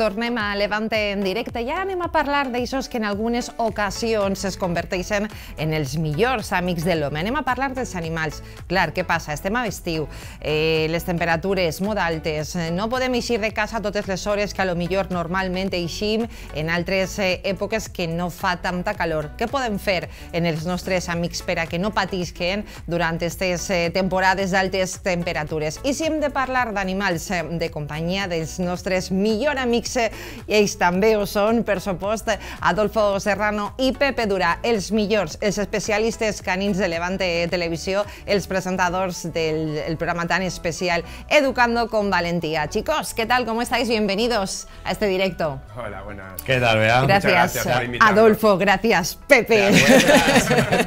tornem a Levante en directe. Ja anem a parlar d'aixòs que en algunes ocasions es converteixen en els millors amics de l'home. Anem a parlar dels animals. Clar, què passa? Estem a vestiu, eh, les temperatures molt altes, eh, no podem eixir de casa totes les hores que a lo millor normalment eixim en altres eh, èpoques que no fa tanta calor. Què podem fer en els nostres amics per a que no patisquen durant aquestes eh, temporades d'altes temperatures? I si hem de parlar d'animals de companyia, dels nostres millors amics Y i ells també Adolfo Serrano y Pepe Dura els millors, els especialistes canins de Levante Televisión els presentadors del programa tan especial Educando con Valentía. Chicos, ¿qué tal? ¿Cómo estáis? Bienvenidos a este directo. Hola, buenas. ¿Qué tal, Bea? Gracias, gracias Adolfo, gracias, Pepe.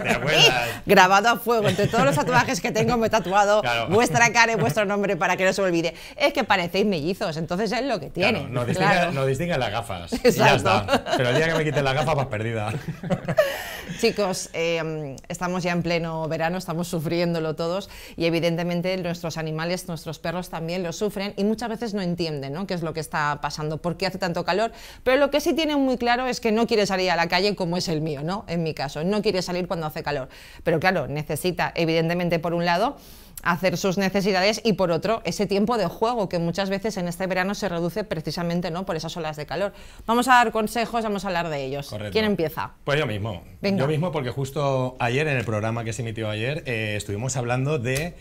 grabado a fuego, entre todos los tatuajes que tengo me he tatuado vuestra cara y vuestro nombre para que no se olvide. Es que parecéis mellizos, entonces es lo que tiene. Claro, no, no nos las gafas. ya está. Pero el día que me quiten las gafas vas perdida. Chicos, em, estamos ya en pleno verano, estamos sufriéndolo todos y evidentemente nuestros animales, nuestros perros también lo sufren y muchas veces no entienden ¿no? qué es lo que está pasando, por qué hace tanto calor, pero lo que sí tienen muy claro es que no quiere salir a la calle como es el mío, ¿no? En mi caso, no quiere salir cuando hace calor, pero claro, necesita evidentemente por un lado hacer sus necesidades y por otro ese tiempo de juego que muchas veces en este verano se reduce precisamente ¿no? por esas olas de calor. Vamos a dar consejos, vamos a hablar de ellos. ¿Quién empieza? Pues yo mismo. Yo mismo porque justo ayer en el programa que se emitió ayer eh, estuvimos hablando de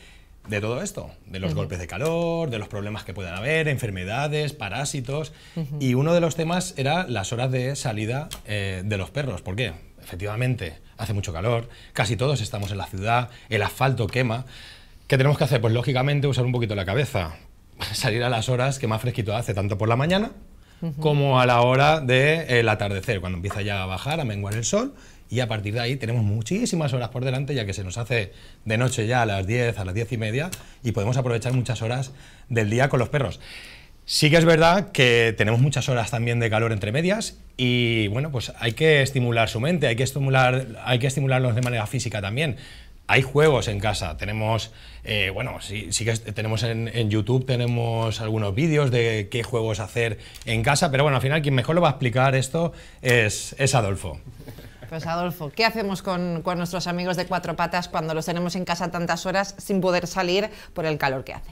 todo esto, de los golpes de calor, de los problemas que puedan haber, enfermedades, parásitos. Y uno de los temas era las horas de salida eh, de los perros. ¿Por qué? Efectivamente, hace mucho calor, casi todos estamos en la ciudad, el asfalto quema. ¿Qué tenemos que hacer? Pues lógicamente usar un poquito la cabeza, salir a las horas que más fresquito hace, tanto por la mañana como a la hora del de, eh, atardecer, cuando empieza ya a bajar, a menguar el sol, y a partir de ahí tenemos muchísimas horas por delante, ya que se nos hace de noche ya a las 10, a las 10 y media, y podemos aprovechar muchas horas del día con los perros. Sí que es verdad que tenemos muchas horas también de calor entre medias y bueno, pues hay que estimular su mente, hay que estimular, hay que estimularlos de manera física también hay juegos en casa, tenemos, eh, bueno, sí, que tenemos en, en, YouTube, tenemos algunos vídeos de qué juegos hacer en casa, pero bueno, al final quien mejor lo va a explicar esto es, es Adolfo. Pues Adolfo, ¿qué hacemos con, con nuestros amigos de cuatro patas cuando los tenemos en casa tantas horas sin poder salir por el calor que hace?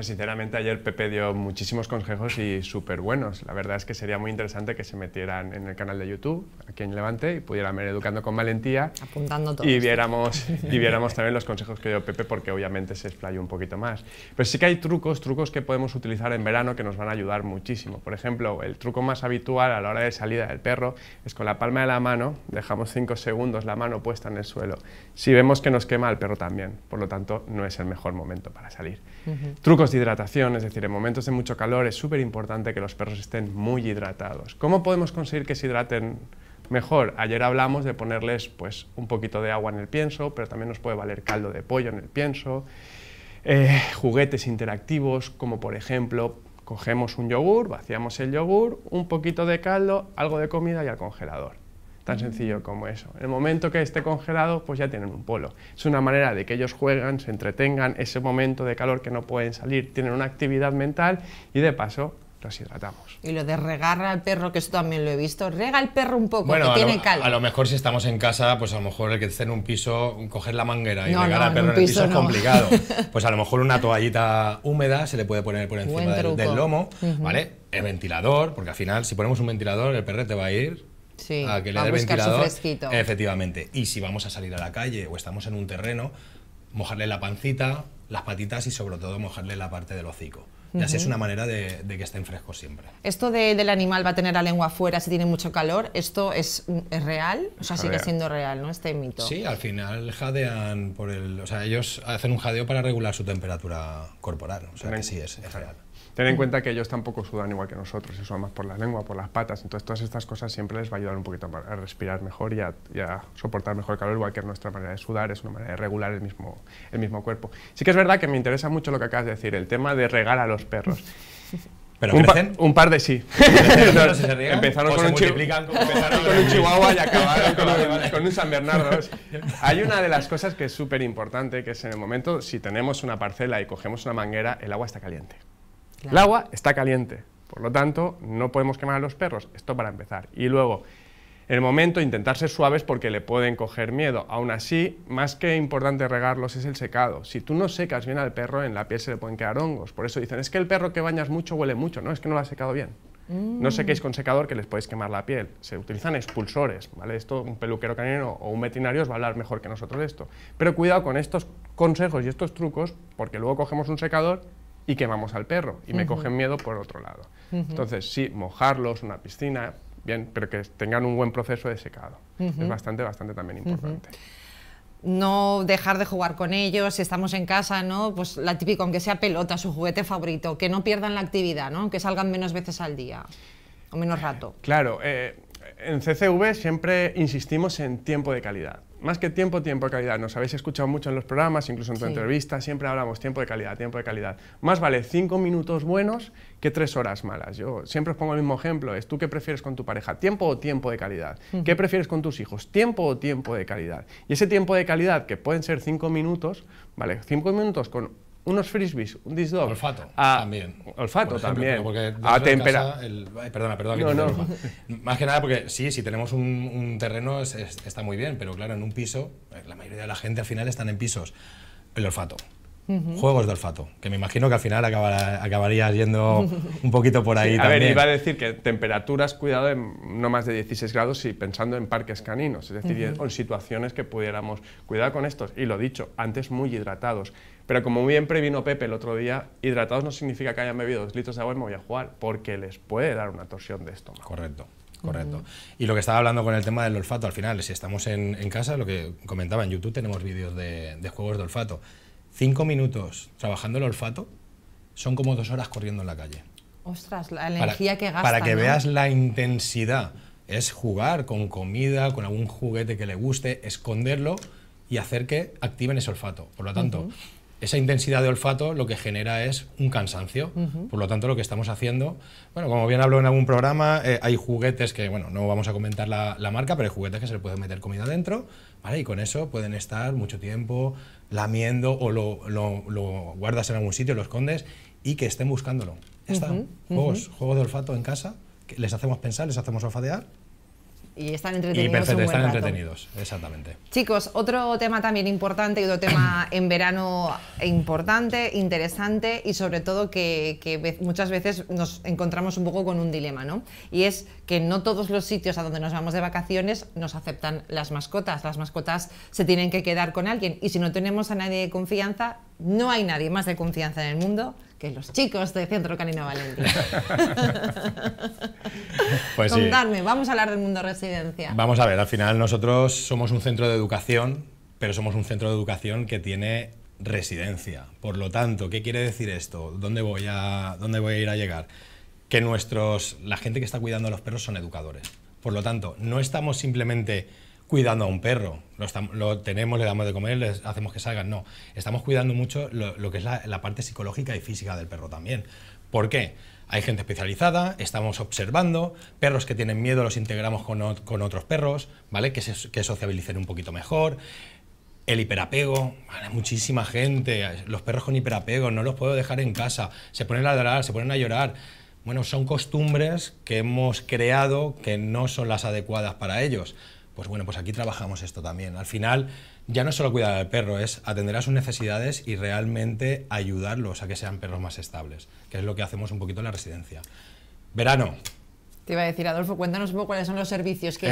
Sinceramente, ayer Pepe dio muchísimos consejos y súper buenos. La verdad es que sería muy interesante que se metieran en el canal de YouTube, aquí en Levante, y pudieran ver Educando con Valentía. Apuntando todo. Y viéramos, y viéramos también los consejos que dio Pepe, porque obviamente se explayó un poquito más. Pero sí que hay trucos, trucos que podemos utilizar en verano que nos van a ayudar muchísimo. Por ejemplo, el truco más habitual a la hora de salida del perro es con la palma de la mano, dejamos cinco segundos la mano puesta en el suelo. Si vemos que nos quema, el perro también. Por lo tanto, no es el mejor momento para salir de hidratación, es decir, en momentos de mucho calor es súper importante que los perros estén muy hidratados. ¿Cómo podemos conseguir que se hidraten mejor? Ayer hablamos de ponerles pues, un poquito de agua en el pienso, pero también nos puede valer caldo de pollo en el pienso, eh, juguetes interactivos, como por ejemplo, cogemos un yogur, vaciamos el yogur, un poquito de caldo, algo de comida y al congelador. Tan sencillo como eso. el momento que esté congelado, pues ya tienen un polo. Es una manera de que ellos juegan, se entretengan, ese momento de calor que no pueden salir, tienen una actividad mental y de paso los hidratamos. Y lo de regar al perro, que eso también lo he visto, rega al perro un poco, tiene calor. A lo mejor si estamos en casa, pues a lo mejor el que esté en un piso, coger la manguera y regar al perro en, el piso, es complicado. pues a lo mejor una toallita húmeda se le puede poner por encima del, lomo, ¿vale? El ventilador, porque al final si ponemos un ventilador el perrete va a ir Sí, a que le fresquito. Efectivamente. Y si vamos a salir a la calle o estamos en un terreno, mojarle la pancita, las patitas y sobre todo mojarle la parte del hocico. Y así es una manera de, que estén frescos siempre. ¿Esto del animal va a tener la lengua afuera si tiene mucho calor? ¿Esto es, real? O sea, sigue siendo real, ¿no? Este mito. Sí, al final jadean por el... O sea, ellos hacen un jadeo para regular su temperatura corporal. O sea, sí, es, es real. Ten en cuenta que ellos tampoco sudan igual que nosotros, eso más por la lengua, por las patas, entonces todas estas cosas siempre les va a ayudar un poquito a respirar mejor y a, soportar mejor el calor, igual que nuestra manera de sudar es una manera de regular el mismo, el mismo cuerpo. Sí que es verdad que me interesa mucho lo que acabas de decir, el tema de regar a los perros. ¿Pero un, un par de sí. empezaron, con un, chihuahua y acabaron con un San Bernardo. Hay una de las cosas que es súper importante, que es en el momento, si tenemos una parcela y cogemos una manguera, el agua está caliente. El agua está caliente, por lo tanto, no podemos quemar a los perros, esto para empezar. Y luego, en el momento, intentar ser suaves porque le pueden coger miedo. Aún así, más que importante regarlos es el secado. Si tú no secas bien al perro, en la piel se le pueden quedar hongos. Por eso dicen, es que el perro que bañas mucho huele mucho. No, es que no lo ha secado bien. No mm. es con secador que les podéis quemar la piel. Se utilizan expulsores, ¿vale? Esto un peluquero canino o un veterinario os va a hablar mejor que nosotros de esto. Pero cuidado con estos consejos y estos trucos porque luego cogemos un secador y quemamos al perro y me cogen miedo por otro lado. Entonces, sí, mojarlos, una piscina, bien, pero que tengan un buen proceso de secado. Es bastante, bastante también importante. No dejar de jugar con ellos, si estamos en casa, ¿no? Pues la típica, aunque sea pelota, su juguete favorito, que no pierdan la actividad, ¿no? Que salgan menos veces al día o menos rato. Claro, eh, en CCV siempre insistimos en tiempo de calidad más que tiempo, tiempo de calidad. Nos habéis escuchado mucho en los programas, incluso en tu entrevista, siempre hablamos tiempo de calidad, tiempo de calidad. Más vale cinco minutos buenos que tres horas malas. Yo siempre os pongo el mismo ejemplo, es tú qué prefieres con tu pareja, tiempo o tiempo de calidad. ¿Qué prefieres con tus hijos, tiempo o tiempo de calidad? Y ese tiempo de calidad, que pueden ser cinco minutos, vale, cinco minutos con unos frisbees, un disc Olfato, también. Olfato también. Porque a temperatura. Perdona, perdona. no, Más que nada porque sí, si tenemos un, terreno está muy bien, pero claro, en un piso, eh, la mayoría de la gente al final están en pisos. El olfato. Juegos de olfato, que me imagino que al final acabarías yendo un poquito por ahí. también. a ver, iba a decir que temperaturas, cuidado, en no más de 16 grados y pensando en parques caninos, es decir, en situaciones que pudiéramos, cuidar con estos, y lo dicho, antes muy hidratados, pero como bien previno Pepe el otro día, hidratados no significa que hayan bebido dos litros de agua y me voy a jugar, porque les puede dar una torsión de estómago. Correcto. Correcto. Y lo que estaba hablando con el tema del olfato, al final, si estamos en, casa, lo que comentaba en YouTube, tenemos vídeos de, juegos de olfato. Cinco minutos trabajando el olfato son como dos horas corriendo en la calle. Ostras, la energía que gastan. Para que veas la intensidad. Es jugar con comida, con algún juguete que le guste, esconderlo y hacer que activen ese olfato. Por lo tanto, esa intensidad de olfato lo que genera es un cansancio. Por lo tanto, lo que estamos haciendo, bueno, como bien hablo en algún programa, eh, hay juguetes que, bueno, no vamos a comentar la, marca, pero hay juguetes que se le puede meter comida dentro, ¿vale? Y con eso pueden estar mucho tiempo lamiendo o lo, lo, guardas en algún sitio, lo escondes y que estén buscándolo. están está. juegos, de olfato en casa, les hacemos pensar, les hacemos olfatear y están entretenidos. están entretenidos, exactamente. Chicos, otro tema también importante y otro tema en verano importante, interesante y sobre todo que, que, muchas veces nos encontramos un poco con un dilema, ¿no? Y es que no todos los sitios a donde nos vamos de vacaciones nos aceptan las mascotas. Las mascotas se tienen que quedar con alguien y si no tenemos a nadie de confianza, no hay nadie más de confianza en el mundo que los chicos de Centro Canino Valencia. pues Contadme, vamos a hablar del mundo residencia. Vamos a ver, al final nosotros somos un centro de educación, pero somos un centro de educación que tiene residencia. Por lo tanto, ¿qué quiere decir esto? ¿Dónde voy a, dónde voy a ir a llegar? Que nuestros, la gente que está cuidando a los perros son educadores. Por lo tanto, no estamos simplemente cuidando a un perro. Lo, tenemos, le damos de comer, le hacemos que salgan. No, estamos cuidando mucho lo, que es la, parte psicológica y física del perro también. ¿Por qué? Hay gente especializada, estamos observando, perros que tienen miedo los integramos con, otros perros, ¿vale? Que se que sociabilicen un poquito mejor. El hiperapego, muchísima gente, los perros con hiperapego, no los puedo dejar en casa, se ponen a ladrar, se ponen a llorar. Bueno, son costumbres que hemos creado que no son las adecuadas para ellos. Pues bueno, pues aquí trabajamos esto también. Al final, ya no es solo cuidar al perro, es atender a sus necesidades y realmente ayudarlos a que sean perros más estables, que es lo que hacemos un poquito en la residencia. Verano. Te iba a decir, Adolfo, cuéntanos un poco cuáles son los servicios que,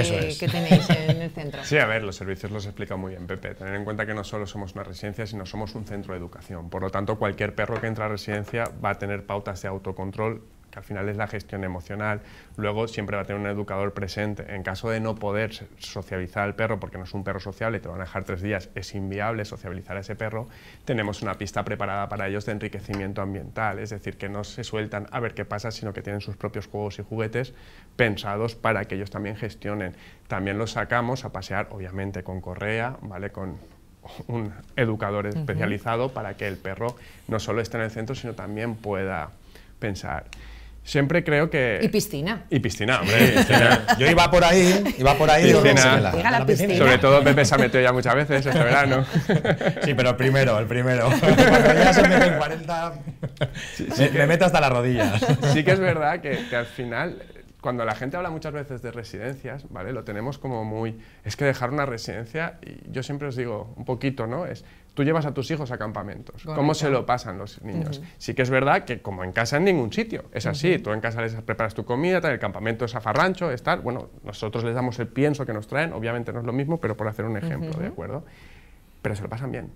tenéis en el centro. Sí, a ver, los servicios los explica muy bien Pepe. Tener en cuenta que no solo somos una residencia, sino somos un centro de educación. Por lo tanto, cualquier perro que entra a residencia va a tener pautas de autocontrol que al final es la gestión emocional. Luego siempre va a tener un educador presente. En caso de no poder socializar al perro porque no es un perro sociable, te van a dejar tres días, es inviable socializar a ese perro, tenemos una pista preparada para ellos de enriquecimiento ambiental, es decir, que no se sueltan a ver qué pasa, sino que tienen sus propios juegos y juguetes pensados para que ellos también gestionen. También los sacamos a pasear, obviamente, con correa, ¿vale? Con, un educador especializado para que el perro no solo esté en el centro, sino también pueda pensar siempre creo que... Y piscina. Y piscina, hombre. Yo iba por ahí, iba por ahí. Piscina. Sobre todo Pepe se ha metido ya muchas veces este verano. Sí, pero primero, el primero. Cuando se me, meto hasta las rodillas. Sí que es verdad que, al final cuando la gente habla muchas veces de residencias, ¿vale? Lo tenemos como muy... Es que dejar una residencia, yo siempre os digo un poquito, ¿no? Es tú llevas a tus hijos a campamentos. ¿Cómo se lo pasan los niños? Sí que es verdad que como en casa en ningún sitio, es así, tú en casa les preparas tu comida, el campamento es afarrancho, es tal, bueno, nosotros les damos el pienso que nos traen, obviamente no es lo mismo, pero por hacer un ejemplo, ¿de acuerdo? Pero se lo pasan bien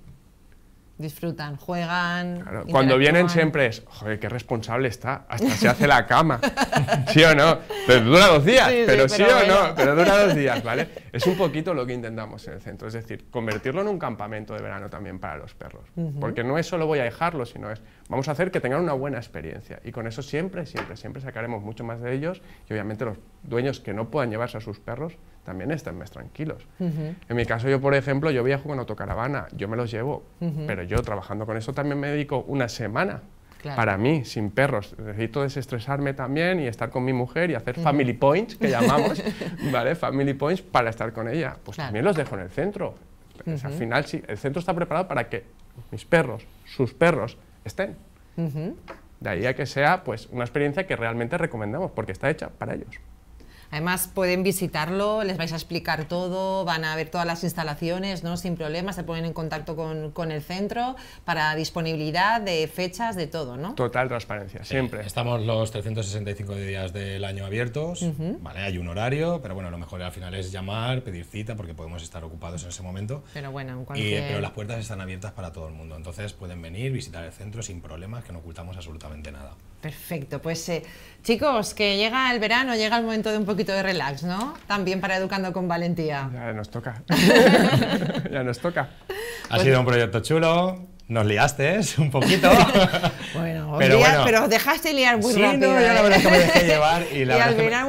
disfrutan, juegan. cuando vienen siempre es, joder, qué responsable está, hasta se hace la cama, ¿sí o no? Pero dura dos días, pero sí, o no, pero dura dos días, ¿vale? Es un poquito lo que intentamos en el centro, es decir, convertirlo en un campamento de verano también para los perros, porque no es solo voy a dejarlo, sino es, vamos a hacer que tengan una buena experiencia y con eso siempre, siempre, siempre sacaremos mucho más de ellos y obviamente los dueños que no puedan llevarse a sus perros, también estén más tranquilos. En mi caso, yo, por ejemplo, yo viajo con autocaravana, yo me los llevo, pero yo trabajando con eso también me dedico una semana. Para mí, sin perros, necesito desestresarme también y estar con mi mujer y hacer family points, que llamamos, ¿vale? Family points para estar con ella. Pues también los dejo en el centro. Pues, al final, sí, el centro está preparado para que mis perros, sus perros, estén. De ahí a que sea pues, una experiencia que realmente recomendamos, porque está hecha para ellos. Además, pueden visitarlo, les vais a explicar todo, van a ver todas las instalaciones, ¿no? Sin problemas, se ponen en contacto con, el centro para disponibilidad de fechas, de todo, ¿no? Total transparencia, eh, siempre. estamos los 365 días del año abiertos, ¿vale? Hay un horario, pero bueno, lo mejor al final es llamar, pedir cita, porque podemos estar ocupados en ese momento. Pero bueno, en Pero las puertas están abiertas para todo el mundo, entonces pueden venir, visitar el centro sin problemas, que no ocultamos absolutamente nada. Perfecto, pues eh, chicos, que llega el verano, llega el momento de un un poquito de relax, ¿no? También para Educando con Valentía. Ya nos toca. ya nos toca. Ha sido un proyecto chulo, nos liaste ¿eh? un poquito. bueno, os pero, pero os dejaste liar muy rápido. la ¿eh? verdad llevar. Y, la y al final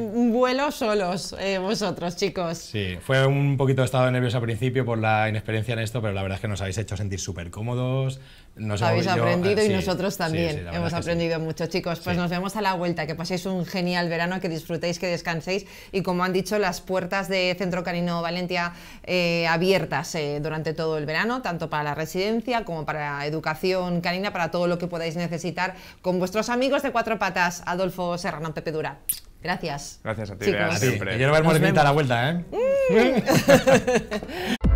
un vuelo solos eh, vosotros, chicos. Sí, fue un poquito de estado nervioso al principio por la inexperiencia en esto, pero la verdad es que nos habéis hecho sentir súper cómodos. Nos habéis aprendido y nosotros también hemos aprendido mucho, chicos. Pues nos vemos a la vuelta, que paséis un genial verano, que disfrutéis, que descanséis y como han dicho, las puertas de Centro Canino Valencia abiertas durante todo el verano, tanto para la residencia como para educación canina, para todo lo que podáis necesitar con vuestros amigos de cuatro patas, Adolfo Serrano Pepe Dura. Gracias. Gracias a ti, siempre. ver a la vuelta, ¿eh? mm.